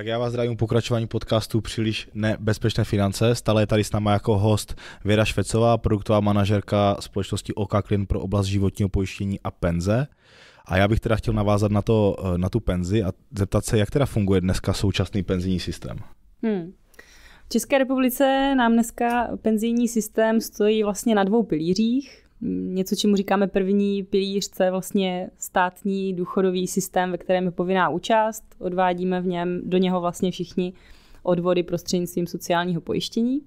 Tak já vás zdravím pokračování podcastu Příliš nebezpečné finance. Stále je tady s náma jako host Věra Švecová, produktová manažerka společnosti OK Klin pro oblast životního pojištění a penze. A já bych teda chtěl navázat na, to, na tu penzi a zeptat se, jak teda funguje dneska současný penzijní systém. Hmm. V České republice nám dneska penzijní systém stojí vlastně na dvou pilířích něco, čemu říkáme první pilíř, co je vlastně státní důchodový systém, ve kterém je povinná účast, odvádíme v něm, do něho vlastně všichni odvody prostřednictvím sociálního pojištění.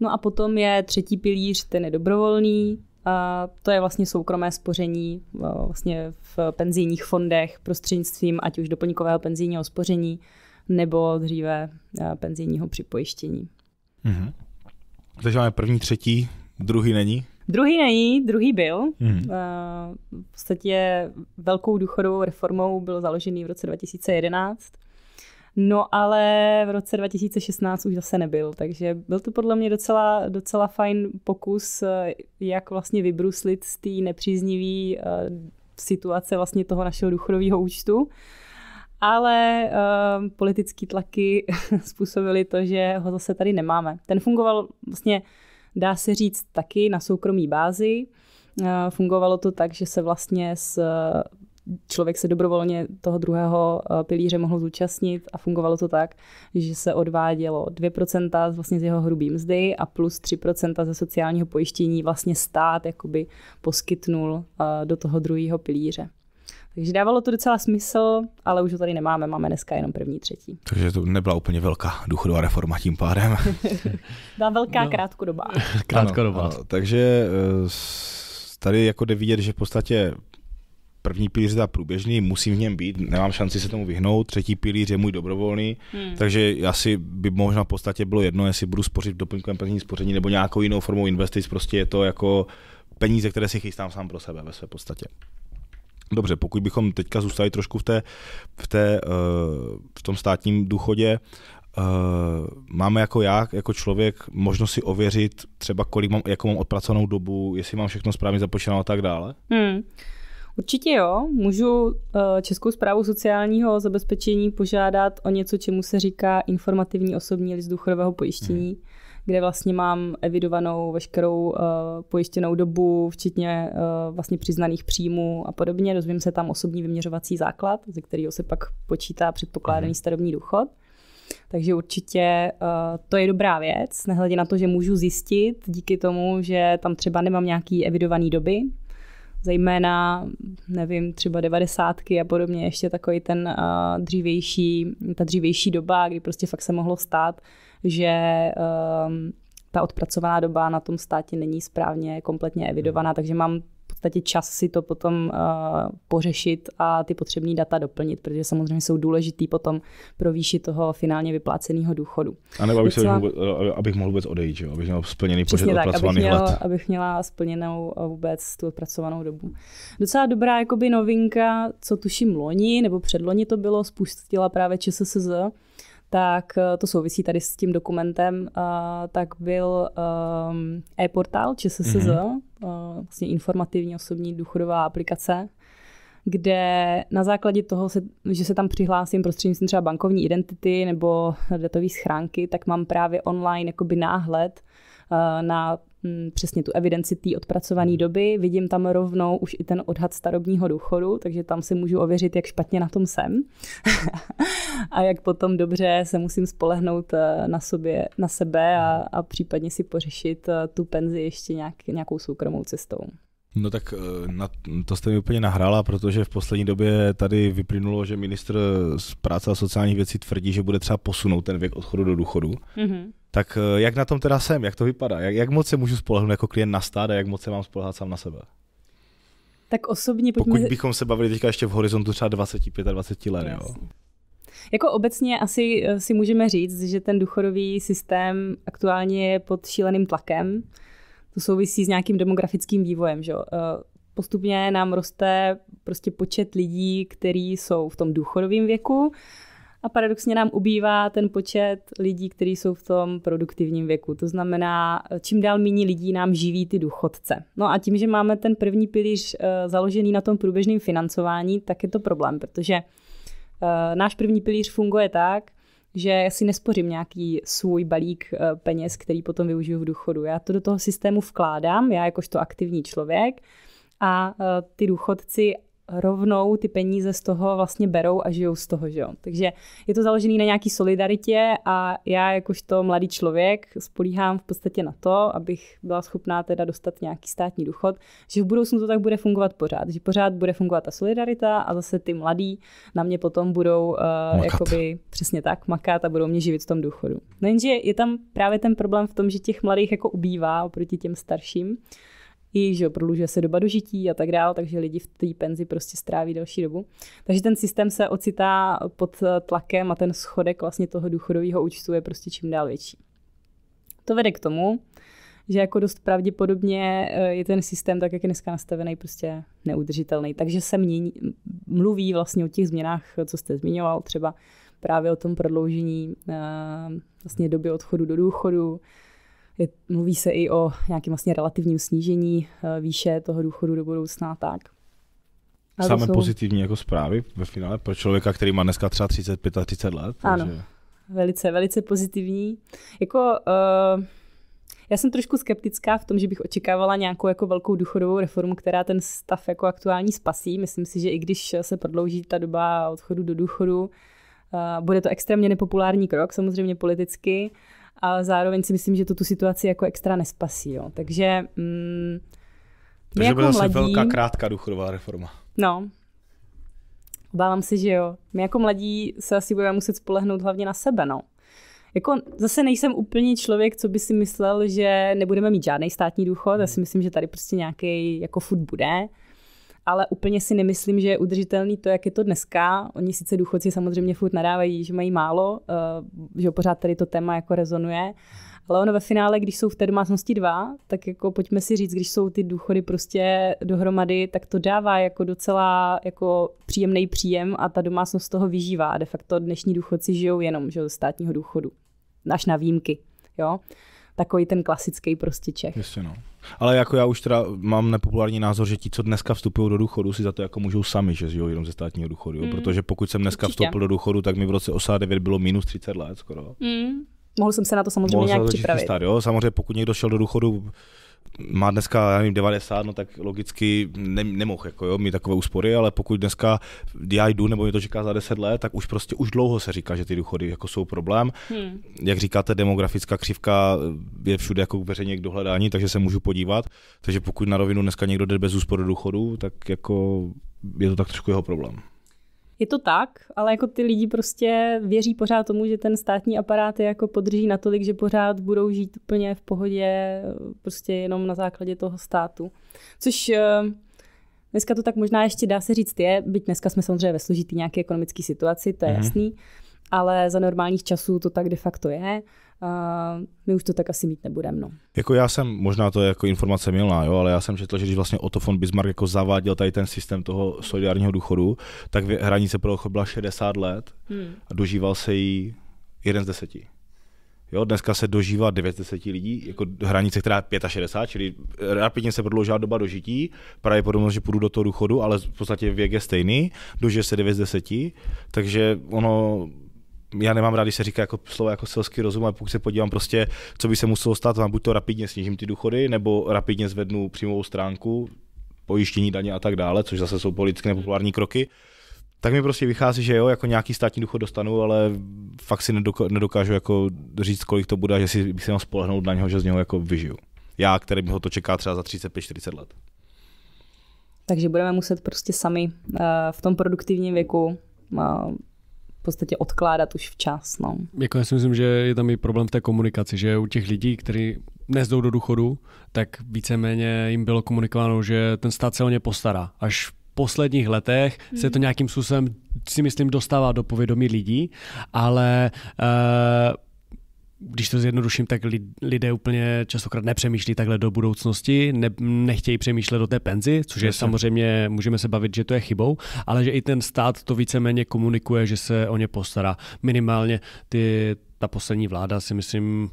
No a potom je třetí pilíř, ten je dobrovolný, a to je vlastně soukromé spoření e, vlastně v penzijních fondech prostřednictvím ať už doplňkového penzijního spoření nebo dříve e, penzijního připojištění. Mhm. Takže máme první, třetí, druhý není? Druhý není, druhý byl. Hmm. V podstatě velkou důchodovou reformou byl založený v roce 2011. No ale v roce 2016 už zase nebyl, takže byl to podle mě docela, docela fajn pokus, eh, jak vlastně vybruslit z té nepříznivé eh, situace vlastně toho našeho důchodového účtu. Ale uh, politické tlaky způsobily to, že ho zase tady nemáme. Ten fungoval vlastně uh, dá se říct taky na soukromý bázi. Eh, fungovalo to tak, že se vlastně s člověk se dobrovolně toho druhého eh, pilíře mohl zúčastnit a fungovalo to tak, že se odvádělo 2% vlastně z jeho hrubý mzdy a plus 3% ze sociálního pojištění vlastně stát jakoby poskytnul eh, do toho druhého pilíře. Takže dávalo to docela smysl, ale už ho tady nemáme, máme dneska jenom první třetí. Takže to nebyla úplně velká důchodová reforma tím pádem. Byla velká no. krátkodobá. krátkodobá. Ano, ano, takže eh, tady jako jde vidět, že v podstatě první pilíř je průběžný, musím v něm být, nemám šanci se tomu vyhnout, třetí pilíř je můj dobrovolný, hmm. takže asi by možná v podstatě bylo jedno, jestli budu spořit v doplňkovém penzijním spoření nebo nějakou jinou formou investic, prostě je to jako peníze, které si chystám sám pro sebe ve své podstatě. Dobře, pokud bychom teďka zůstali trošku v, té, v, té, eh, v tom státním důchodě, eh, máme jako já, jako člověk, možnost si ověřit třeba, kolik mám, jakou mám odpracovanou dobu, jestli mám všechno správně započítáno a tak dále? Hmm. Určitě jo, můžu eh, Českou zprávu sociálního zabezpečení požádat o něco, čemu se říká informativní osobní list důchodového pojištění. Hmm kde vlastně mám evidovanou veškerou uh, pojištěnou dobu, včetně uh, vlastně přiznaných příjmů a podobně. Dozvím se tam osobní vyměřovací základ, ze kterého se pak počítá předpokládaný mhm. starobní důchod. Takže určitě uh, to je dobrá věc, nehledě na to, že můžu zjistit díky tomu, že tam třeba nemám nějaký evidovaný doby, zejména, nevím, třeba devadesátky a podobně, ještě takový ten uh, dřívější, ta dřívější doba, kdy prostě fakt se mohlo stát, že um, ta odpracovaná doba na tom státě není správně kompletně evidovaná, hmm. takže mám v podstatě čas si to potom uh, pořešit a ty potřebné data doplnit, protože samozřejmě jsou důležitý potom pro výši toho finálně vypláceného důchodu. A nebo abych, Vycela... vůbec, abych mohl vůbec odejít, že? abych měl splněný počet tak, odpracovaných abych měl, let. Abych měla splněnou eh, vůbec tu odpracovanou dobu. Docela dobrá jakoby novinka, co tuším loni nebo předloni to bylo, spustila právě ČSSZ, tak eh, to souvisí tady s tím dokumentem, eh, tak byl ehm, e-portál ČSSZ, mm-hmm. vlastně informativní osobní důchodová aplikace, kde na základě toho, se, že se tam přihlásím prostřednictvím třeba bankovní identity nebo datové schránky, tak mám právě online jakoby náhled na Hm, přesně tu evidenci té odpracované hmm. doby, vidím tam rovnou už i ten odhad starobního důchodu, takže tam si můžu ověřit, jak špatně na tom jsem a jak potom dobře se musím spolehnout eh, na, sobě, na sebe a, a případně si pořešit eh, tu penzi ještě nějak, nějakou soukromou cestou. No tak eh, na, to jste mi úplně nahrála, protože v poslední době tady vyplynulo, že ministr z práce a sociálních věcí tvrdí, že bude třeba posunout ten věk odchodu do důchodu. Mm-hmm. Tak eh, jak na tom teda jsem, jak to vypadá? Jak, jak moc se můžu spolehnout jako klient na stát a jak moc se mám spolehat sám na sebe? Tak osobně pojďme... Pokud bychom se bavili teďka ještě v horizontu třeba 25 a 20 let, Jasně. jo? Jako obecně asi eh, si můžeme říct, že ten důchodový systém aktuálně je pod šíleným tlakem to souvisí s nějakým demografickým vývojem, že jo? Eh, postupně nám roste prostě počet lidí, kteří jsou v tom důchodovém věku a paradoxně nám ubývá ten počet lidí, kteří jsou v tom produktivním věku. To znamená, eh, čím dál méně lidí nám živí ty důchodce. No a tím, že máme ten první pilíř eh, založený na tom průběžném financování, tak je to problém, protože náš první pilíř funguje tak, že si nespořím nějaký svůj balík eh, peněz, který potom využiju v důchodu. Já to do toho systému vkládám, já jakožto aktivní člověk a eh, ty důchodci rovnou ty peníze z toho vlastně berou a žijou z toho, že jo. Takže je to založené na nějaký solidaritě a já jakožto mladý člověk spolíhám v podstatě na to, abych byla schopná teda dostat nějaký státní důchod, že v budoucnu to tak bude fungovat pořád, že pořád bude fungovat ta solidarita a zase ty mladí na mě potom budou uh, jakoby přesně tak makat a budou mě živit v tom důchodu. Jenže je tam právě ten problém v tom, že těch mladých jako ubývá oproti těm starším i že prodlužuje se doba dožití a tak dále, takže lidi v té penzi prostě stráví další dobu. Takže ten systém se ocitá pod tlakem a ten schodek vlastně toho důchodového účtu je prostě čím dál větší. To vede k tomu, že jako dost pravděpodobně eh, je ten systém tak, jak je dneska nastavený, prostě neudržitelný. Takže se mění, mluví vlastně o těch změnách, co jste zmiňoval, třeba právě o tom prodloužení eh, vlastně doby odchodu do důchodu, je, mluví se i o nějakém vlastně relativním snížení eh, výše toho důchodu do budoucna tak. Ale Samé jsou... pozitivní jako zprávy ve finále pro člověka, který má dneska třeba 35 a 30 let. Ano, takže... velice, velice pozitivní. Jako... Uh... Já jsem trošku skeptická v tom, že bych očekávala nějakou jako velkou důchodovou reformu, která ten stav jako aktuální spasí. Myslím si, že i když se prodlouží ta doba odchodu do důchodu, eh, bude to extrémně nepopulární krok, samozřejmě politicky, a zároveň si myslím, že to tu situaci jako extra nespasí. Jo. Takže mm, Takže jako bude mladí, velká krátká důchodová reforma. No, obávám se, že jo. My jako mladí se asi budeme muset spolehnout hlavně na sebe, no. Jako zase nejsem úplně člověk, co by si myslel, že nebudeme mít žádný státní důchod. Já si myslím, že tady prostě nějaký jako food bude ale úplně si nemyslím, že je udržitelný to, jak je to dneska. Oni sice důchodci samozřejmě furt nadávají, že mají málo, eh, že pořád tady to téma jako rezonuje, ale ono ve finále, když jsou v té domácnosti dva, tak jako pojďme si říct, když jsou ty důchody prostě dohromady, tak to dává jako docela jako příjemný příjem a ta domácnost toho vyžívá. De facto dnešní důchodci žijou jenom že, státního důchodu, až na výjimky. Jo? takový ten klasický prostě Čech. Jasně no. Ale jako já už teda mám nepopulární názor, že ti, co dneska vstupují do důchodu, si za to jako můžou sami, že jo, jenom ze státního důchodu. Mm. Protože pokud jsem dneska Určitě. vstoupil do důchodu, tak mi v roce 89 bylo minus 30 let skoro. Mm. Mohl jsem se na to samozřejmě Mohl nějak připravit. Stát, jo? Samozřejmě pokud někdo šel do důchodu má dneska, já nevím, 90, no tak logicky ne, nemohl jako jo, mít takové úspory, ale pokud dneska já jdu, nebo mě to říká za 10 let, tak už prostě už dlouho se říká, že ty důchody jako jsou problém. Hmm. Jak říkáte, demografická křivka je všude jako veřejně k dohledání, takže se můžu podívat. Takže pokud na rovinu dneska někdo jde bez úspory do důchodu, tak jako je to tak trošku jeho problém. Je to tak, ale jako ty lidi prostě věří pořád tomu, že ten státní aparát je jako podrží natolik, že pořád budou žít úplně v pohodě, prostě jenom na základě toho státu. Což eh, dneska to tak možná ještě dá se říct je, byť dneska jsme samozřejmě ve složitý nějaké ekonomické situaci, to je mm. jasný, ale za normálních časů to tak de facto je a my už to tak asi mít nebudeme. No. Jako já jsem, možná to je jako informace milná, jo, ale já jsem četl, že když vlastně Otto von Bismarck jako zaváděl tady ten systém toho solidárního důchodu, tak hranice pro důchod byla 60 let hmm. a dožíval se jí jeden z deseti. Jo, dneska se dožívá 90 lidí, jako hranice, která je 65, čili rapidně se prodloužila doba dožití, právě podobno, že půjdu do toho důchodu, ale v podstatě věk je stejný, dožije se 90, takže ono já nemám rád, když se říká jako slovo jako selský rozum, ale pokud se podívám prostě, co by se muselo stát, mám buď to rapidně snížím ty důchody, nebo rapidně zvednu příjmovou stránku, pojištění daně a tak dále, což zase jsou politicky nepopulární kroky, tak mi prostě vychází, že jo, jako nějaký státní důchod dostanu, ale fakt si nedokážu jako říct, kolik to bude, že si bych se měl spolehnout na něho, že z něho jako vyžiju. Já, který mi ho to čeká třeba za 35-40 let. Takže budeme muset prostě sami eh, v tom produktivním věku eh, v podstatě odkládat už včas. No. Jako já si myslím, že je tam i problém v té komunikaci, že u těch lidí, kteří nezdou do důchodu, tak víceméně jim bylo komunikováno, že ten stát se o ně postará. Až v posledních letech hmm. se to mhm. nějakým způsobem si myslím dostává do povědomí lidí, ale uh, když to zjednoduším, tak lidé úplně častokrát nepřemýšlí takhle do budoucnosti, ne, nechtějí přemýšlet o té penzi, což je samozřejmě, můžeme se bavit, že to je chybou, ale že i ten stát to víceméně komunikuje, že se o ně postará. Minimálně ty, ta poslední vláda si myslím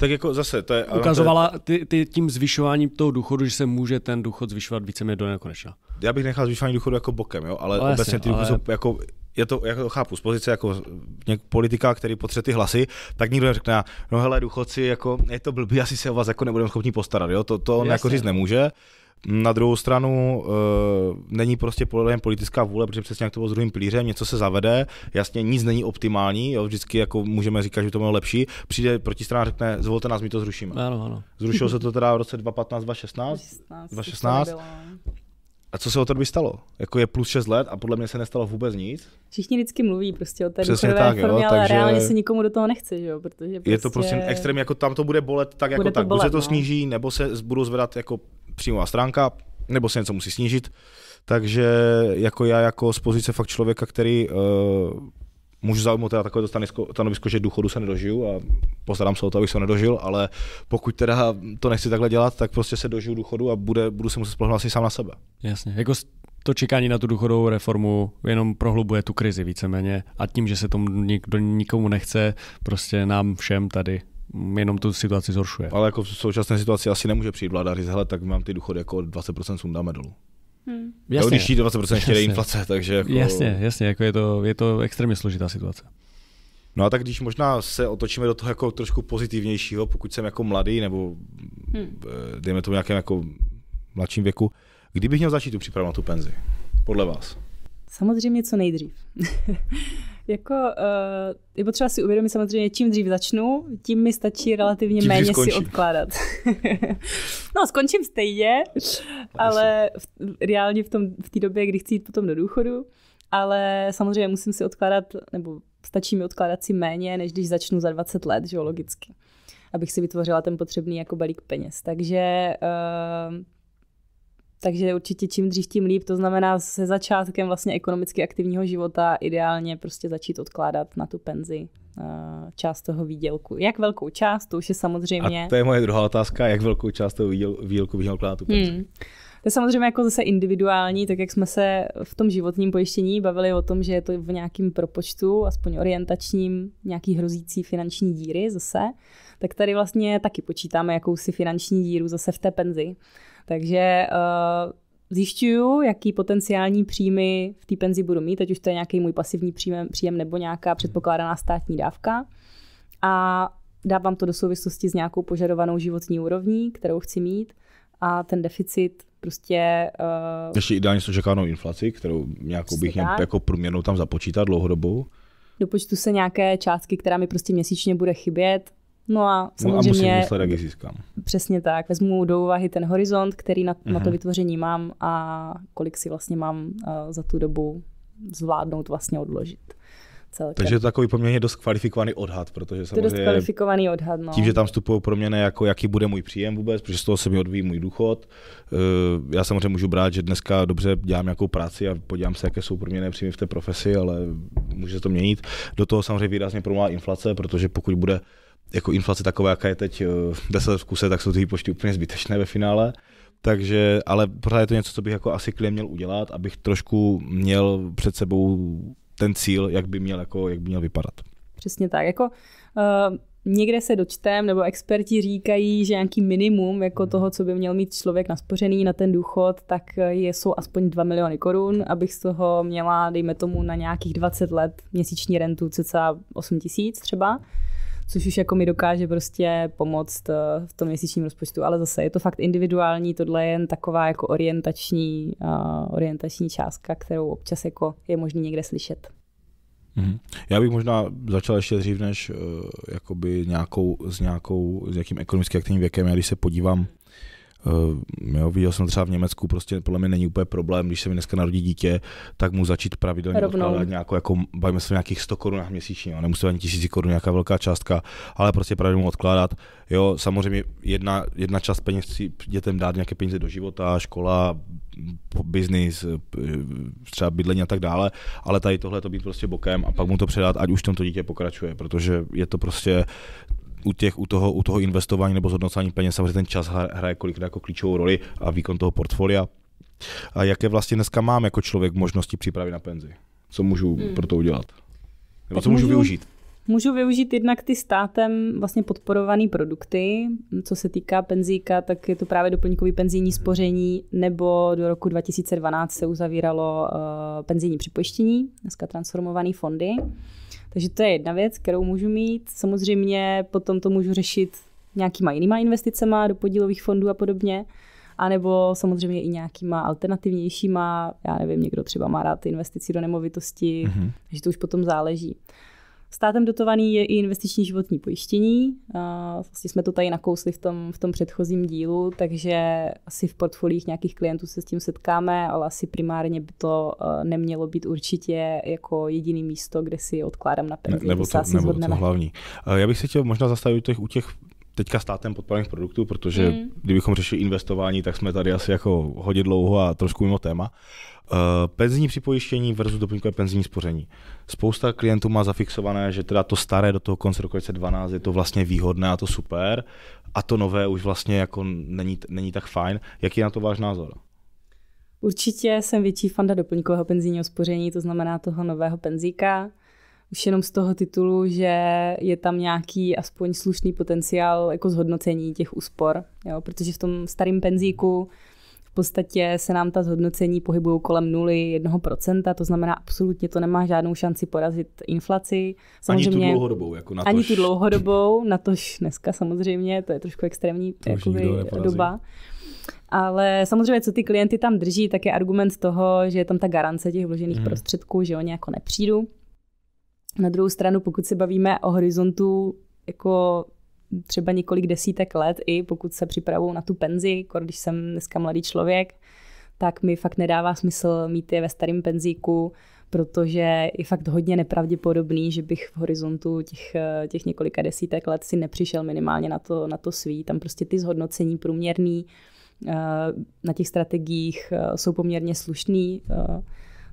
tak jako zase, to je... Ukazovala ty, ty tím zvyšováním toho důchodu, že se může ten důchod zvyšovat víceméně do nekonečna. Já bych nechal zvyšování důchodu jako bokem, jo, ale, no, ale obecně ty důchody ale... jsou jako já to, já to chápu z pozice jako politika, který potřebuje ty hlasy, tak nikdo neřekne, no hele, důchodci, jako, je to blbý, asi se o vás jako nebudeme schopni postarat, jo? to, to on jako Jasně. jako říct nemůže. Na druhou stranu e, není prostě podle politická vůle, protože přesně jak to bylo s druhým pilířem, něco se zavede, jasně nic není optimální, jo, vždycky jako můžeme říkat, že to bylo lepší, přijde protistrana řekne, zvolte nás, my to zrušíme. Ano, ano. Zrušilo se to teda v roce 2015, 2016, 2016. 2016. A co se o to by stalo? Jako je plus 6 let a podle mě se nestalo vůbec nic. Všichni vždycky mluví prostě o té Přesně tak, reformě, jo, ale takže... reálně se nikomu do toho nechce, že jo? Protože prostě... Je to prostě, prostě extrém, jako tam to bude bolet tak jako bude jako tak. Bolet, Buď se to no. sníží, nebo se budou zvedat jako příjmová stránka, nebo se něco musí snížit. Takže jako já jako z pozice fakt člověka, který uh, můžu zaujmout teda takové stanovisko, že důchodu se nedožiju a postarám se o to, abych se nedožil, ale pokud teda to nechci takhle dělat, tak prostě se dožiju důchodu a bude, budu se muset spolehnout asi sám na sebe. Jasně, jako to čekání na tu důchodovou reformu jenom prohlubuje tu krizi víceméně a tím, že se tomu nikdo, nikomu nechce, prostě nám všem tady jenom tu situaci zhoršuje. Ale jako v současné situaci asi nemůže přijít vláda říct, hele, tak mám ty důchody jako 20% sundáme dolů. Hmm. Jasně. když 20% ještě je inflace, takže jako... Jasně, jasně, jako je to, je to extrémně složitá situace. No a tak když možná se otočíme do toho jako trošku pozitivnějšího, pokud jsem jako mladý nebo hmm. Eh, dejme to v nějakém jako mladším věku, kdybych měl začít tu přípravu na tu penzi, podle vás? Samozřejmě co nejdřív. Jako uh, je potřeba si uvědomit samozřejmě, čím dřív začnu, tím mi stačí relativně tím méně si odkládat. no, skončím stejně, ale v, reálně v, tom, v té době, kdy chci jít potom do důchodu, ale samozřejmě musím si odkládat, nebo stačí mi odkládat si méně, než když začnu za 20 let, že logicky, abych si vytvořila ten potřebný jako balík peněz. Takže uh, takže určitě čím dřív, tím líp. To znamená se začátkem vlastně ekonomicky aktivního života ideálně prostě začít odkládat na tu penzi eh, část toho výdělku. Jak velkou část, to už je samozřejmě... A to je moje druhá otázka, jak velkou část toho výdělku bych měl tu penzi? Hmm. To je samozřejmě jako zase individuální, tak jak jsme se v tom životním pojištění bavili o tom, že je to v nějakém propočtu, aspoň orientačním, nějaký hrozící finanční díry zase, tak tady vlastně taky počítáme jakousi finanční díru zase v té penzi. Takže uh, zjišťuju, jaký potenciální příjmy v té penzi budu mít, ať už to je nějaký můj pasivní příjem, příjem nebo nějaká předpokládaná státní dávka. A dávám to do souvislosti s nějakou požadovanou životní úrovní, kterou chci mít a ten deficit prostě... Uh, Ještě ideálně s očekávanou inflaci, kterou nějakou bych měl jako průměrnou tam započítat dlouhodobou. Dopočtu se nějaké částky, která mi prostě měsíčně bude chybět No a samozřejmě... No a výsledek získám. Přesně tak. Vezmu do úvahy ten horizont, který na, na to mhm. vytvoření mám a kolik si vlastně mám uh, za tu dobu zvládnout vlastně odložit. Celkem. Takže to takový poměrně dost kvalifikovaný odhad, protože samozřejmě... To je dost kvalifikovaný odhad, no. Tím, že tam vstupují proměny, jako jaký bude můj příjem vůbec, protože z toho se mi odvíjí můj důchod. Eh, já samozřejmě můžu brát, že dneska dobře dělám nějakou práci a podívám se, jaké jsou proměny příjmy v té profesi, ale může se to měnit. Do toho samozřejmě výrazně promlá inflace, protože pokud bude jako inflace taková, jaká je teď 10 eh, let v kuse, tak jsou ty počty úplně zbytečné ve finále. Takže, ale pořád je to něco, co bych jako asi klient měl udělat, abych trošku měl před sebou ten cíl, jak by měl, jako, jak by měl vypadat. Přesně tak. Jako, uh někde se dočtem, nebo experti říkají, že nějaký minimum jako hmm. toho, co by měl mít člověk naspořený na ten důchod, tak eh, je, jsou aspoň 2 miliony korun, abych z toho měla, dejme tomu, na nějakých 20 let měsíční rentu cca 8 tisíc třeba což už jako mi dokáže prostě pomoct eh, v tom měsíčním rozpočtu, ale zase je to fakt individuální, tohle je jen taková jako orientační, uh, orientační částka, kterou občas jako je možný někde slyšet. Mhm. Já bych možná začal ještě dřív než uh, jakoby nějakou, s, nějakou, s nějakým ekonomicky aktivním věkem. Já když se podívám Uh, jo, viděl jsem třeba v Německu, prostě podle mě není úplně problém, když se mi dneska narodí dítě, tak mu začít pravidelně odkládat nějakou, jako, bavíme se o nějakých 100 korunách měsíčně, jo, nemusí ani 1000 korun, nějaká velká částka, ale prostě pravidelně odkládat. Jo, samozřejmě jedna, jedna část peněz si dětem dát nějaké peníze do života, škola, biznis, eh, třeba bydlení a tak dále, ale tady tohle to být prostě bokem a pak mu to předat, ať už tomto dítě pokračuje, protože je to prostě u, těch, u, toho, u toho investování nebo zhodnocování peněz samozřejmě ten čas hraje kolikrát jako klíčovou roli a výkon toho portfolia. A jaké vlastně dneska mám jako člověk možnosti přípravy na penzi? Co můžu hmm. pro to udělat? Nebo tak co můžu, můžu využít? Můžu využít jednak ty státem vlastně podporované produkty. Co se týká penzíka, tak je to právě doplňkový penzijní spoření, nebo do roku 2012 se uzavíralo uh, penzijní připojištění, dneska transformované fondy. Takže to je jedna věc, kterou můžu mít. Samozřejmě potom to můžu řešit nějakýma jinýma investicema do podílových fondů a podobně a nebo samozřejmě i nějakýma alternativnějšíma, já nevím, někdo třeba má rád investici do nemovitosti, mm-hmm. takže to už potom záleží. Státem dotovaný je i investiční životní pojištění. Vlastně jsme to tady nakousli v tom, v tom předchozím dílu, takže asi v portfoliích nějakých klientů se s tím setkáme, ale asi primárně by to eh, nemělo být určitě jako jediný místo, kde si odkládám na penzi. Ne, nebo to, to, nebo to hlavní. Eh, já bych se chtěl možná zastavit u těch, u těch teďka státem podporovaných produktů, protože mm. kdybychom řešili investování, tak jsme tady asi jako hodně dlouho a trošku mimo téma. Uh, penzijní připojištění versus doplňkové penzijní spoření. Spousta klientů má zafixované, že teda to staré do toho konce roku 2012 je to vlastně výhodné a to super, a to nové už vlastně jako není, není tak fajn. Jaký je na to váš názor? Určitě jsem větší fanda doplňkového penzijního spoření, to znamená toho nového penzíka už jenom z toho titulu, že je tam nějaký aspoň slušný potenciál jako zhodnocení těch úspor, jo? protože v tom starém penzíku v podstatě se nám ta zhodnocení pohybují kolem 0,1%, to znamená absolutně to nemá žádnou šanci porazit inflaci. Samozřejmě, ani tu dlouhodobou. Jako natož... Ani tu dlouhodobou, tož dneska samozřejmě, to je trošku extrémní to jakoby, doba. Ale samozřejmě, co ty klienty tam drží, tak je argument toho, že je tam ta garance těch vložených hmm. prostředků, že oni jako nepřijdu. Na druhou stranu, pokud se bavíme o horizontu jako třeba několik desítek let, i pokud se připravují na tu penzi, jako když jsem dneska mladý člověk, tak mi fakt nedává smysl mít je ve starém penzíku, protože je fakt hodně nepravděpodobný, že bych v horizontu těch, těch několika desítek let si nepřišel minimálně na to, na to svý. Tam prostě ty zhodnocení průměrný eh, na těch strategiích eh, jsou poměrně slušný. Eh,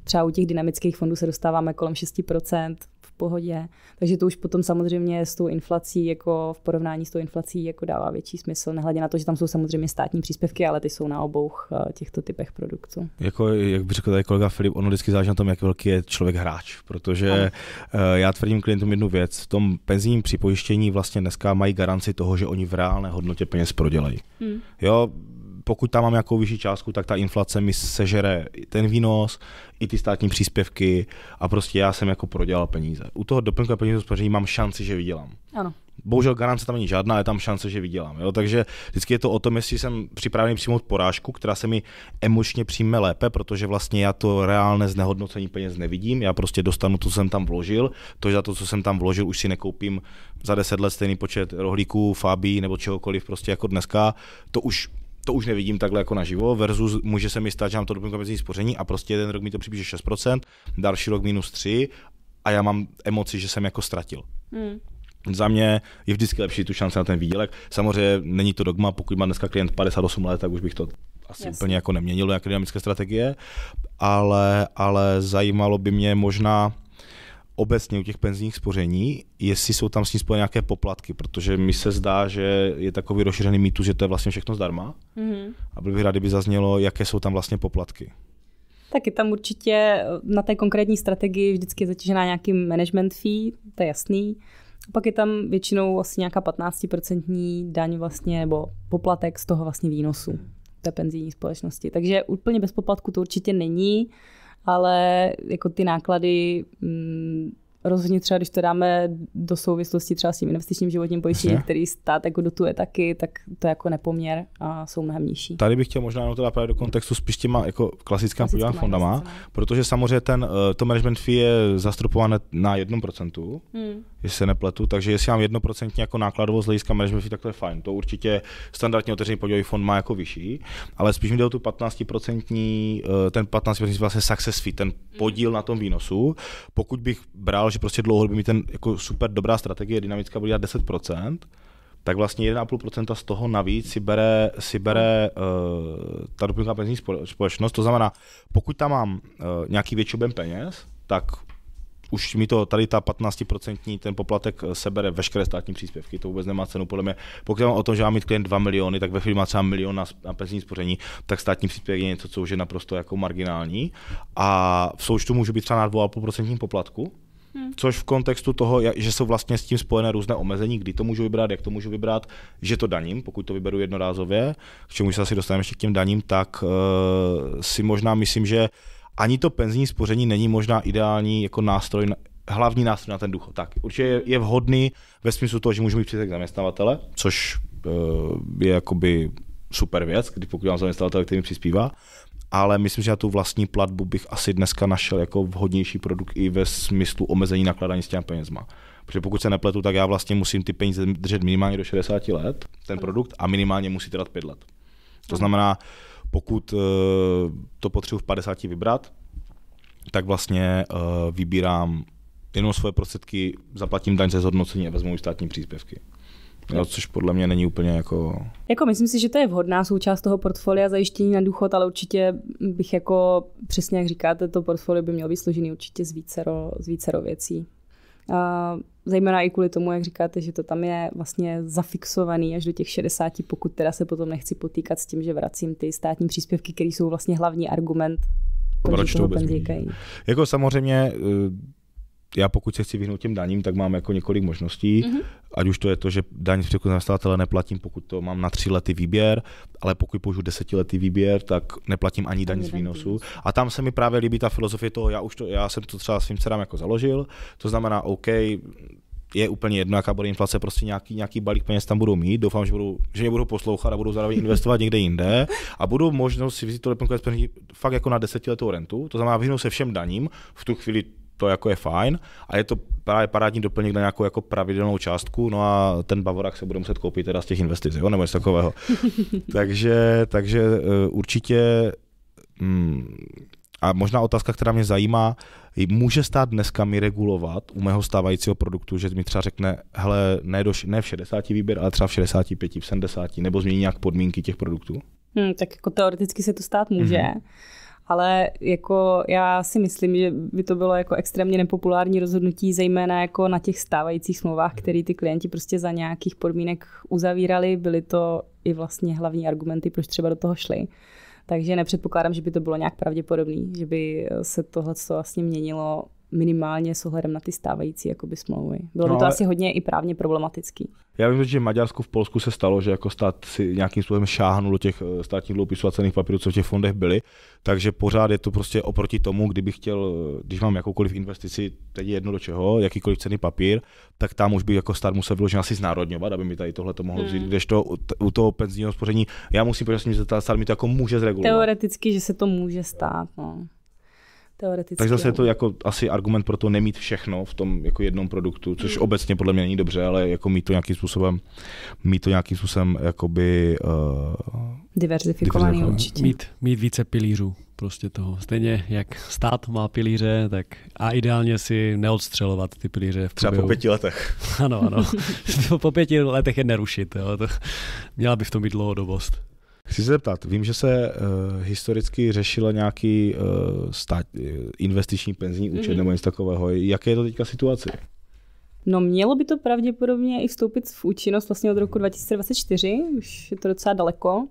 třeba u těch dynamických fondů se dostáváme kolem 6%, pohodě. Takže to už potom samozřejmě s tou inflací, jako v porovnání s tou inflací, jako dává větší smysl, nehledě na to, že tam jsou samozřejmě státní příspěvky, ale ty jsou na obou eh, těchto typech produktů. Jako, jak by řekl tady kolega Filip, ono vždycky záleží na tom, jak velký je člověk hráč, protože ano. Eh, já tvrdím klientům jednu věc, v tom penzijním připojištění vlastně dneska mají garanci toho, že oni v reálné hodnotě peněz prodělají. Hmm. Jo, pokud tam mám nějakou vyšší částku, tak ta inflace mi sežere ten výnos, i ty státní příspěvky a prostě já jsem jako prodělal peníze. U toho doplňku peněz spoření mám šanci, že vydělám. Ano. Bohužel garance tam není žádná, je tam šance, že vydělám. Jo? Takže vždycky je to o tom, jestli jsem připravený přijmout porážku, která se mi emočně přijme lépe, protože vlastně já to reálné znehodnocení peněz nevidím. Já prostě dostanu to, co jsem tam vložil. To, že za to, co jsem tam vložil, už si nekoupím za deset let stejný počet rohlíků, fábí nebo čehokoliv prostě jako dneska. To už to už nevidím takhle jako naživo, versus může se mi stát, že mám to doplňkové penzijní spoření a prostě jeden rok mi to připíše 6%, další rok minus 3 a já mám emoci, že jsem jako ztratil. Hmm. Za mě je vždycky lepší tu šance na ten výdělek. Samozřejmě není to dogma, pokud má dneska klient 58 let, tak už bych to asi yes. úplně jako neměnil, jaké dynamické strategie, ale, ale zajímalo by mě možná, obecně u těch penzijních spoření, jestli jsou tam s ní spojené nějaké poplatky, protože mi se zdá, že je takový rozšířený mýtus, že to je vlastně všechno zdarma. Mm-hmm. A byl bych rád, kdyby zaznělo, jaké jsou tam vlastně poplatky. je tam určitě eh, na té konkrétní strategii vždycky je zatížená nějaký management fee, to je jasný. A pak je tam většinou asi vlastně nějaká 15% daň vlastně, nebo poplatek z toho vlastně výnosu té penzijní společnosti. Takže úplně bez poplatku to určitě není ale jako ty náklady mm, rozhodně třeba, když to dáme do souvislosti třeba s tím investičním životním pojištěním, který stát jako dotuje taky, tak to je jako nepoměr a jsou mnohem nižší. Tady bych chtěl možná teda právě do kontextu spíš těma jako klasickým podívat fondama, investice. protože samozřejmě ten, eh, to management fee je zastropované na 1%, hmm. jestli se nepletu, takže jestli mám 1% jako nákladovost z hlediska management fee, tak to je fajn. To určitě standardně otevřený podílový fond má jako vyšší, ale spíš mi jde o tu 15%, eh, ten 15% vlastně success fee, ten hmm. podíl hmm. na tom výnosu. Pokud bych bral, že prostě dlouhodobě mi ten jako super dobrá strategie dynamická bude dělat 10%, tak vlastně 1,5% z toho navíc si bere, si bere uh, ta doplňková penzijní společnost. To znamená, pokud tam mám uh, nějaký větší objem peněz, tak už mi to tady ta 15% ten poplatek eh, sebere veškeré státní příspěvky, to vůbec nemá cenu podle mě. Pokud mám o tom, že mám mít klient 2 miliony, tak ve chvíli má třeba milion na, na penzijní spoření, tak státní příspěvek je něco, co už je naprosto jako marginální. A v součtu může být třeba na 2,5% poplatku, Hmm. Což v kontextu toho, že jsou vlastně s tím spojené různé omezení, kdy to můžu vybrat, jak to můžu vybrat, že to daním, pokud to vyberu jednorázově, k čemu se asi dostaneme ještě k těm daním, tak uh, si možná myslím, že ani to penzijní spoření není možná ideální jako nástroj, na, hlavní nástroj na ten důchod. Tak určitě je, je vhodný ve smyslu toho, že můžu mít přítek zaměstnavatele, což uh, je jakoby super věc, kdy pokud mám zaměstnavatele, který mi přispívá ale myslím, že na tu vlastní platbu bych asi dneska našel jako vhodnější produkt i ve smyslu omezení nakladání s těmi penězma. Protože pokud se nepletu, tak já vlastně musím ty peníze držet minimálně do 60 let, ten produkt, a minimálně musí trvat 5 let. To znamená, pokud eh, to potřebuji v 50 vybrat, tak vlastně eh, vybírám jenom svoje prostředky, zaplatím daň ze zhodnocení a vezmu státní příspěvky. Jo, no, což podle mě není úplně jako... Jako myslím si, že to je vhodná součást toho portfolia zajištění na důchod, ale určitě bych jako, přesně jak říkáte, to portfolio by mělo být složený určitě z vícero, z vícero věcí. A zejména i kvůli tomu, jak říkáte, že to tam je vlastně zafixovaný až do těch 60, pokud teda se potom nechci potýkat s tím, že vracím ty státní příspěvky, které jsou vlastně hlavní argument proč to vůbec Jako samozřejmě eh, já pokud se chci vyhnout těm daním, tak mám jako několik možností, mm-hmm. ať už to je to, že daň z přechodu zaměstnavatele neplatím, pokud to mám na tři lety výběr, ale pokud použiju desetiletý výběr, tak neplatím ani daň z výnosu. A tam se mi právě líbí ta filozofie toho, já už to, já jsem to třeba svým dcerám jako založil, to znamená, OK, je úplně jedno, jaká bude inflace, prostě nějaký, nějaký balík peněz tam budou mít. Doufám, že, budou, že mě budou poslouchat a budou zároveň investovat někde jinde a budou možnost si vzít to lepenko fakt jako na desetiletou rentu, to znamená vyhnout se všem daním. V tu chvíli to jako je fajn a je to právě parádní doplněk na nějakou jako pravidelnou částku, no a ten bavorák se bude muset koupit teda z těch investic, jo, nebo něco takového. takže, takže eh, určitě mm, a možná otázka, která mě zajímá, může stát dneska mi regulovat u mého stávajícího produktu, že mi třeba řekne, hele, ne, do, ne v 60 výběr, ale třeba v 65, v 70, nebo změní nějak podmínky těch produktů? Hmm, tak jako teoreticky se to stát může. Mm-hmm ale jako já si myslím, že by to bylo jako extrémně nepopulární rozhodnutí, zejména jako na těch stávajících smlouvách, mhm. které ty klienti prostě za nějakých podmínek uzavírali, byly to i vlastně hlavní argumenty, proč třeba do toho šli. Takže nepředpokládám, že by to bylo nějak pravděpodobný, že by se tohle vlastně měnilo minimálně s ohledem na ty stávající jakoby, smlouvy. Bylo no, by to ale... asi hodně i právně problematický. Já vím, že Maďarsku v Polsku se stalo, že jako stát si nějakým způsobem šáhnul do těch eh, státních dluhopisů a cených papírů, co v těch fondech byly, takže pořád je to prostě oproti tomu, kdybych chtěl, eh, když mám jakoukoliv investici, teď jedno do čeho, jakýkoliv cený papír, tak tam už by jako stát musel vyloženě asi znárodňovat, aby mi tady tohle to mohlo vzít, hmm. to u toho penzijního spoření já musím, zeptat, stát mi to jako může zregulovat. Teoreticky, že se to může stát. No teoreticky. Takže zase je to jako asi argument pro to nemít všechno v tom jako jednom produktu, což mm. obecně podle mě není dobře, ale jako mít to nějakým způsobem, mít to nějakým způsobem jakoby... Uh, diverzifikovaný určitě. Mít, mít více pilířů prostě toho. Stejně jak stát má pilíře, tak a ideálně si neodstřelovat ty pilíře v Třeba po pěti letech. Ano, ano. po pěti letech je nerušit. Jo. To, měla by v tom být dlouhodobost. Chci se zeptat, vím, že se uh, historicky řešila nějaký uh, stát, eh, investiční penzní účet mm-hmm. nebo něco takového. Jaké je to teďka situace? No mělo by to pravděpodobně i vstoupit v účinnost vlastně od roku 2024, už je to docela daleko.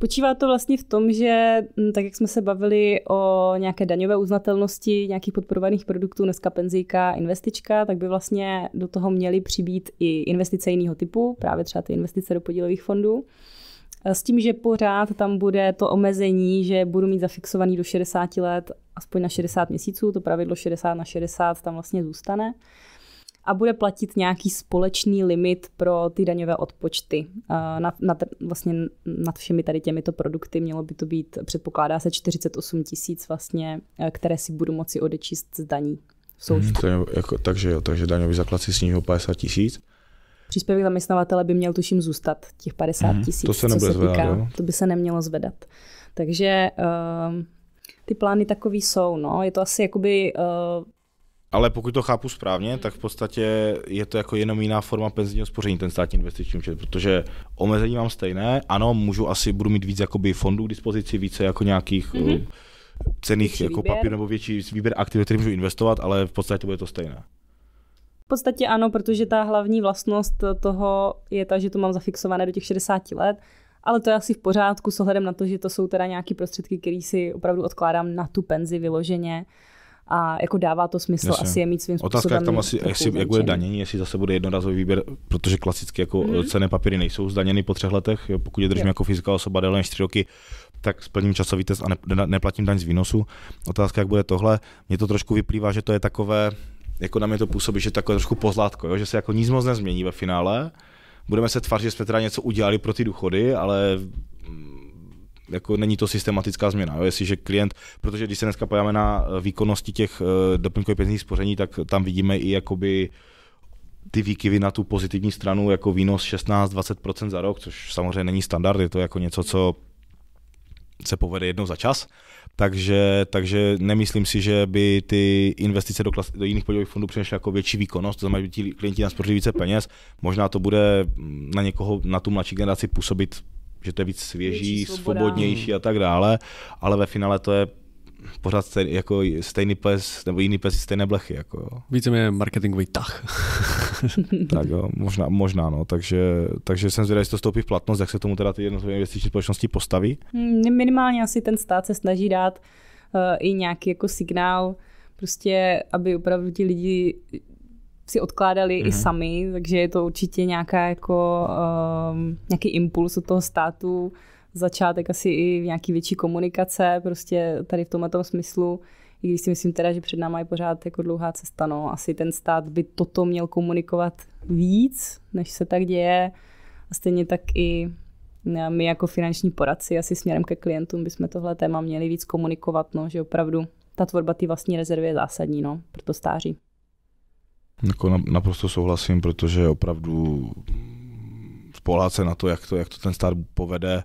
Počívá to vlastně v tom, že hm, tak jak jsme se bavili o nějaké daňové uznatelnosti nějakých podporovaných produktů, dneska penzíka, investička, tak by vlastně do toho měly přibít i investice jiného typu, právě třeba ty investice do podílových fondů. Eh, s tím, že pořád tam bude to omezení, že budu mít zafixovaný do 60 let, aspoň na 60 měsíců, to pravidlo 60 na 60 tam vlastně zůstane. A bude platit nějaký společný limit pro ty daňové odpočty nad, eh, nad, vlastně nad všemi tady těmito produkty. Mělo by to být, předpokládá se 48 tisíc vlastně, eh, které si budu moci odečíst z daní. Hmm, to je jako, takže jo, takže daňový základ si o 50 tisíc Příspěvek zaměstnavatele by měl tuším zůstat těch 50 mm, to se co se zvedat, týká. Jo? To by se nemělo zvedat. Takže uh, ty plány takový jsou. No. Je to asi jakoby... Uh, ale pokud to chápu správně, tak v podstatě je to jako jenom jiná forma penzijního spoření, ten státní investiční účet, protože omezení mám stejné. Ano, můžu asi, budu mít víc jakoby fondů k dispozici, více jako nějakých mm-hmm. Eh, cených jako papír nebo větší výběr aktiv, které můžu investovat, ale v podstatě to bude to stejné. V podstatě ano, protože ta hlavní vlastnost toho je ta, že to mám zafixované do těch 60 let, ale to je asi v pořádku s ohledem na to, že to jsou teda nějaké prostředky, které si opravdu odkládám na tu penzi vyloženě a jako dává to smysl Jasně. asi je mít svým Otázka, způsobem. Otázka, jak tam asi, jestli, jak bude danění, jestli zase bude jednorázový výběr, protože klasicky jako mm-hmm. cené papíry nejsou zdaněny po třech letech, jo, pokud je držím jo. jako fyzická osoba déle než tři roky, tak splním časový test a ne, ne, neplatím daň z výnosu. Otázka, jak bude tohle, mně to trošku vyplývá, že to je takové, jako na mě to působí, že takové trošku pozlátko, jo? že se jako nic moc nezmění ve finále. Budeme se tvářit, že jsme teda něco udělali pro ty důchody, ale mm, jako není to systematická změna. Jo? Jestliže klient, protože když se dneska pojáme na eh, výkonnosti těch eh, doplňkových penzijních spoření, tak tam vidíme i jakoby ty výkyvy na tu pozitivní stranu jako výnos 16-20% za rok, což samozřejmě není standard, je to jako něco, co se povede jednou za čas, takže, takže nemyslím si, že by ty investice do, klas, do jiných podílových fondů přinesly jako větší výkonnost, to znamená, že ti klienti nás více peněz, možná to bude mm, na někoho, na tu mladší generaci působit, že to je víc svěží, svobodnější a tak dále, ale ve finále to je pořád stejný, jako stejný pes, nebo jiný pes stejné blechy. Jako. Víceméně marketingový tah. tak jo, možná, možná no. Takže, takže jsem zvědavý, jestli to stoupí v platnost, jak se tomu teda ty jednotlivé investiční společnosti postaví. Hmm, minimálně asi ten stát se snaží dát uh, i nějaký jako signál, prostě, aby opravdu ti lidi si odkládali mm-hmm. i mhm. sami, takže je to určitě nějaká jako, um, nějaký impuls od toho státu, začátek asi i nějaký větší komunikace, prostě tady v tomhle tom smyslu i když si myslím teda, že před náma je pořád jako dlouhá cesta, no, asi ten stát by toto měl komunikovat víc, než se tak děje a stejně tak i no, my jako finanční poradci asi směrem ke klientům bychom tohle téma měli víc komunikovat, no, že opravdu ta tvorba ty vlastní rezervy je zásadní no, pro to stáří. Jako naprosto souhlasím, protože opravdu spolehat se na to jak, to, jak to ten stát povede,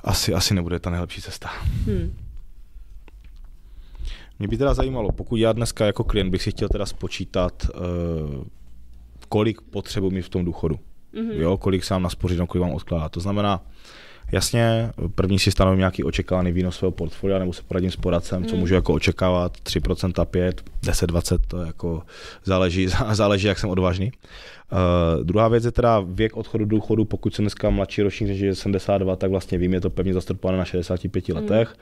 asi, asi nebude ta nejlepší cesta. Hmm. Mě by teda zajímalo, pokud já dneska jako klient bych si chtěl teda spočítat, eh, kolik potřebuji mít v tom důchodu. Mm-hmm. Jo, kolik sám naspořím, kolik vám odkládá. To znamená, Jasně, první si stanovím nějaký očekávaný výnos svého portfolia, nebo se poradím s poradcem, hmm. co mhm. můžu jako očekávat, 3%, 5, 10, 20, to jako záleží, záleží jak jsem odvážný. Uh, druhá věc je teda věk odchodu do důchodu, pokud jsem dneska mladší ročník, než je 72, tak vlastně vím, je to pevně zastropované na 65 mhm. letech. Hmm.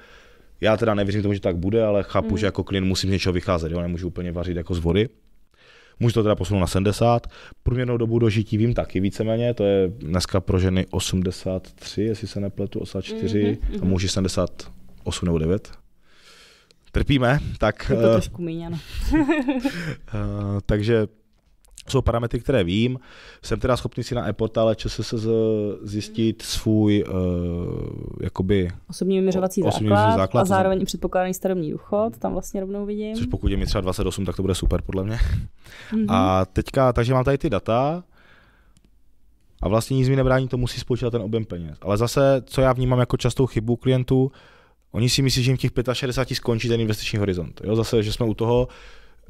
Já teda nevěřím tomu, že tak bude, ale chápu, mm. že jako klient musím z něčeho vycházet, jo? nemůžu úplně vařit jako z vody. Můžu to teda posunout na 70. Průměrnou dobu dožití vím taky víceméně, to je dneska pro ženy 83, jestli se nepletu, 84 mm-hmm. a mhm. muži 78 nebo 9. Trpíme, tak... Je to eh, trošku uh, takže jsou parametry, které vím. Jsem teda schopný si na e-portále se zjistit svůj uh, jakoby, osobní vyměřovací osobní základ, základ, a zároveň i předpokládaný starobní důchod, tam vlastně rovnou vidím. Což pokud je mi třeba 28, tak to bude super podle mě. Mm-hmm. A teďka, takže mám tady ty data, a vlastně nic mi nebrání to musí spočítat ten objem peněz. Ale zase, co já vnímám jako častou chybu klientů, oni si myslí, že jim těch 65 skončí ten investiční horizont. Jo, zase, že jsme u toho,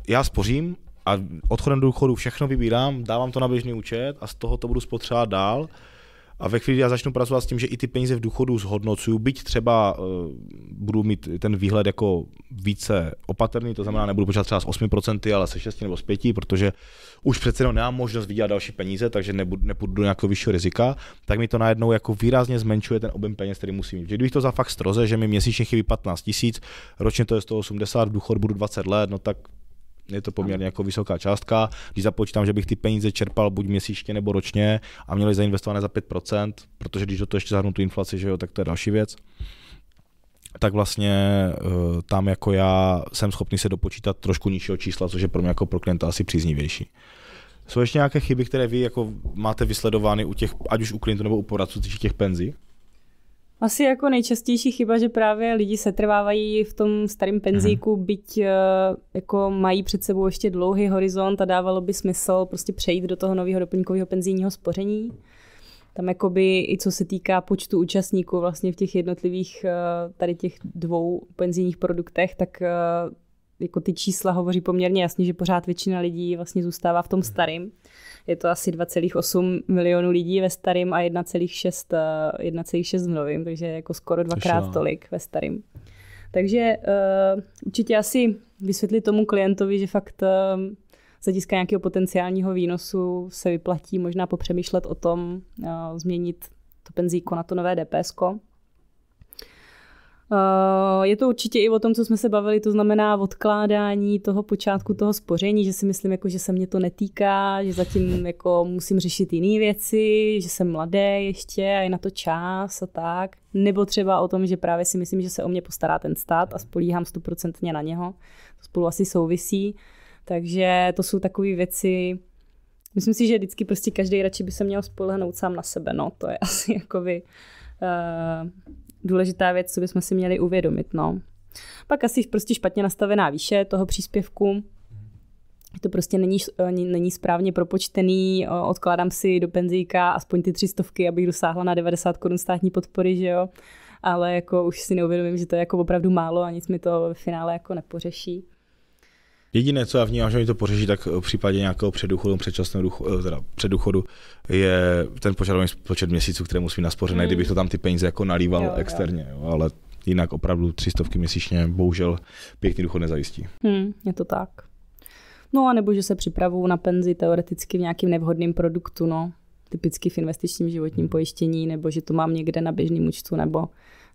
já spořím a odchodem do důchodu všechno vybírám, dávám to na běžný účet a z toho to budu spotřebovat dál. A ve chvíli, kdy já začnu pracovat s tím, že i ty peníze v důchodu zhodnocuju, byť třeba uh, budu mít ten výhled jako více opatrný, to znamená, nebudu počítat třeba s 8%, ale se 6 nebo s 5, protože už přece jenom nemám možnost vydělat další peníze, takže nebudu, nepůjdu do nějakého vyššího rizika, tak mi to najednou jako výrazně zmenšuje ten objem peněz, který musím mít. Kdybych to za fakt stroze, že mi měsíčně chybí 15 tisíc, ročně to je 180, v důchod budu 20 let, no tak je to poměrně jako vysoká částka. Když započítám, že bych ty peníze čerpal buď měsíčně nebo ročně a měli zainvestované za 5%, protože když do toho ještě zahrnu tu inflaci, že jo, tak to je další věc tak vlastně eh, tam jako já jsem schopný se dopočítat trošku nižšího čísla, což je pro mě jako pro klienta asi příznivější. Jsou ještě nějaké chyby, které vy jako máte vysledovány u těch, ať už u klientů nebo u poradců těch penzí? Asi jako nejčastější chyba, že právě lidi se trvávají v tom starém penzíku, mm. byť eh, jako mají před sebou ještě dlouhý horizont a dávalo by smysl prostě přejít do toho nového doplňkového penzijního spoření. Tam jakoby i co se týká počtu účastníků vlastně v těch jednotlivých eh, tady těch dvou penzijních produktech, tak eh, jako ty čísla hovoří poměrně jasně, že pořád většina lidí vlastně zůstává v tom mhm. starým. Je to asi 2,8 milionů lidí ve starém a 1,6 eh, v novém, takže jako skoro dvakrát tolik ve starém. Takže uh, určitě asi vysvětlit tomu klientovi, že fakt uh, z hlediska nějakého potenciálního výnosu se vyplatí možná popřemýšlet o tom, uh, změnit to penzíko na to nové DPS. -ko Eh, je to určitě i o tom, co jsme se bavili, to znamená odkládání toho počátku toho spoření, že si myslím, jako, že se mě to netýká, že zatím jako, musím řešit jiné věci, že jsem mladý ještě a je na to čas a tak. Nebo třeba o tom, že právě si myslím, že se o mě postará ten stát a spolíhám stoprocentně na něho. To spolu asi souvisí. Takže to jsou takové věci, Myslím si, že vždycky prostě každý radši by se měl spolehnout sám na sebe, no to je asi jakoby uh, důležitá věc, co bychom si měli uvědomit. No. Pak asi prostě špatně nastavená výše toho příspěvku, to prostě není, eh, není správně propočtený, eh, odkládám si do penzíka aspoň ty tři stovky, abych dosáhla na 90 korun státní podpory, že jo. Ale jako už si neuvědomím, že to je jako opravdu málo a nic mi to v finále jako nepořeší. Jediné, co já vnímám, že oni to pořeší, tak v případě nějakého předuchodu, předčasného duchu, eh, teda předuchodu, je ten požadovaný počet měsíců, které musí naspořené, hmm. kdybych to tam ty peníze jako nalíval jo, externě, jo. Jo, ale jinak opravdu stovky měsíčně bohužel pěkný důchod nezajistí. Hmm, je to tak. No a nebo že se připravují na penzi teoreticky v nějakým nevhodným produktu, no. Typicky v investičním životním hmm. pojištění, nebo že to mám někde na běžném účtu, nebo,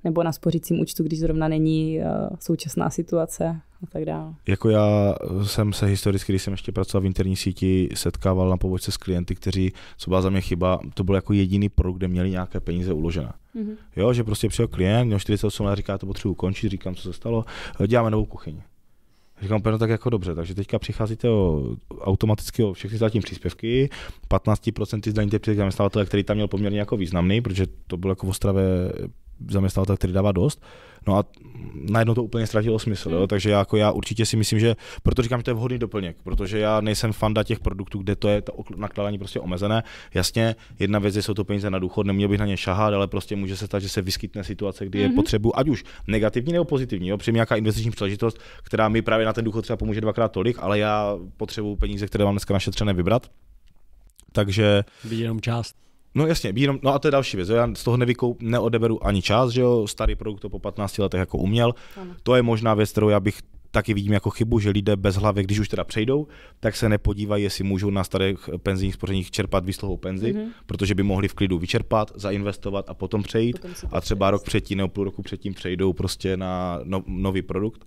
nebo na spořícím účtu, když zrovna není uh, současná situace a tak dále. Jako já jsem se historicky, když jsem ještě pracoval v interní síti, setkával na pobočce s klienty, kteří, co byla za mě chyba, to byl jako jediný produkt, kde měli nějaké peníze uložené. Mm-hmm. Jo, že prostě přijel klient, měl 48 let, říká, to potřebuji ukončit, říkám, co se stalo, děláme novou kuchyni. Říkám, no tak jako dobře, takže teďka přicházíte o, automaticky o všechny zatím příspěvky, 15% zdaníte příspěvek zaměstnavatele, který tam měl poměrně jako významný, protože to bylo jako v Ostravě zaměstnavatel, který dává dost. No a najednou to úplně ztratilo smysl, jo? Hmm. takže já, jako já určitě si myslím, že proto říkám, že to je vhodný doplněk, protože já nejsem fanda těch produktů, kde to je to nakládání prostě omezené. Jasně, jedna věc je, jsou to peníze na důchod, neměl bych na ně šahat, ale prostě může se stát, že se vyskytne situace, kdy je mm-hmm. potřebu, ať už negativní nebo pozitivní, jo? Přijím nějaká investiční příležitost, která mi právě na ten důchod třeba pomůže dvakrát tolik, ale já potřebuju peníze, které mám dneska našetřené, vybrat. Takže. Vidím jenom část. No jasně, jenom, no a to je další věc. Já z toho nevykoup, neodeberu ani čas, že jo, starý produkt to po 15 letech jako uměl. Ano. To je možná věc, kterou já bych taky vidím jako chybu, že lidé bez hlavy, když už teda přejdou, tak se nepodívají, jestli můžou na starých penzijních spořeních čerpat výsluhou penzi, mm-hmm. protože by mohli v klidu vyčerpat, zainvestovat a potom přejít. Potom a třeba přejít. rok předtím nebo půl roku předtím přejdou prostě na no, nový produkt.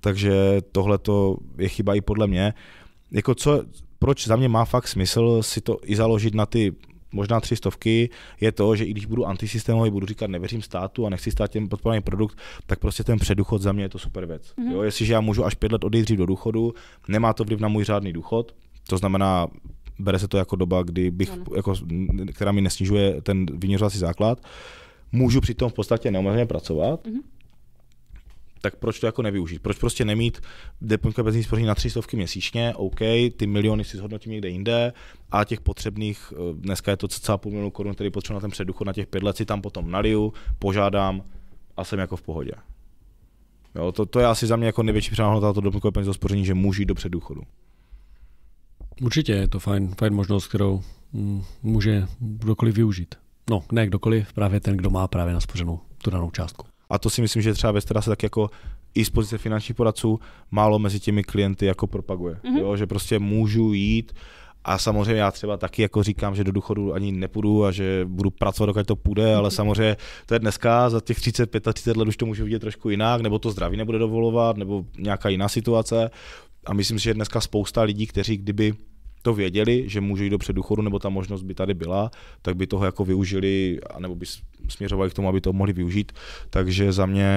Takže tohle to je chyba i podle mě. Jako co, proč za mě má fakt smysl si to i založit na ty možná tři stovky, je to, že i když budu antisystémový, budu říkat, nevěřím státu a nechci stát těm podporovaný produkt, tak prostě ten předuchod za mě je to super věc. Mm-hmm. Jo, jestliže já můžu až pět let odejít dřív do důchodu, nemá to vliv na můj řádný důchod, to znamená, bere se to jako doba, kdy bych, ano. jako, která mi nesnižuje ten vyměřovací základ, můžu přitom v podstatě neomezeně pracovat, mm-hmm tak proč to jako nevyužít? Proč prostě nemít depoňka bez spoření na 300 měsíčně, OK, ty miliony si zhodnotím někde jinde a těch potřebných, eh, dneska je to cca půl milionu korun, který potřebuji na ten předuchod na těch pět let, si tam potom naliju, požádám a jsem jako v pohodě. Jo, to, to je asi za mě jako největší přenáhodná to doplňkové peníze spoření, že můžu jít do předuchodu. Určitě je to fajn, fajn možnost, kterou mm, může kdokoliv využít. No, ne kdokoliv, právě ten, kdo má právě naspořenou tu danou částku. A to si myslím, že třeba Vestera se tak jako i z pozice finančních poradců málo mezi těmi klienty jako propaguje. Mm-hmm. Jo? Že prostě můžu jít a samozřejmě já třeba taky jako říkám, že do důchodu ani nepůjdu a že budu pracovat, dokud to půjde, ale mhm. samozřejmě to je dneska, za těch 30, let už to můžu vidět trošku jinak, nebo to zdraví nebude dovolovat, nebo nějaká jiná situace. A myslím si, že dneska spousta lidí, kteří kdyby to věděli, že můžou jít do předuchodu, nebo ta možnost by tady byla, tak by toho jako využili, nebo by směřovali k tomu, aby to mohli využít. Takže za mě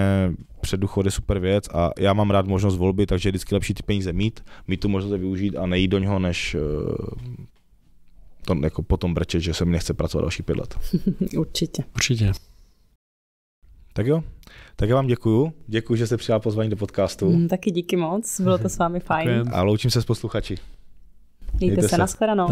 předuchod je super věc a já mám rád možnost volby, takže je vždycky lepší ty peníze mít, mít tu možnost využít a nejít do něho, než eh, to jako potom brčet, že se mi nechce pracovat další pět let. Určitě. Určitě. Tak jo, tak já vám děkuju. Děkuji, že jste přijal pozvání do podcastu. Mm, taky díky moc, bylo to s vámi fajn. A loučím se s posluchači. Mějte, Mějte se, se. na shledanou.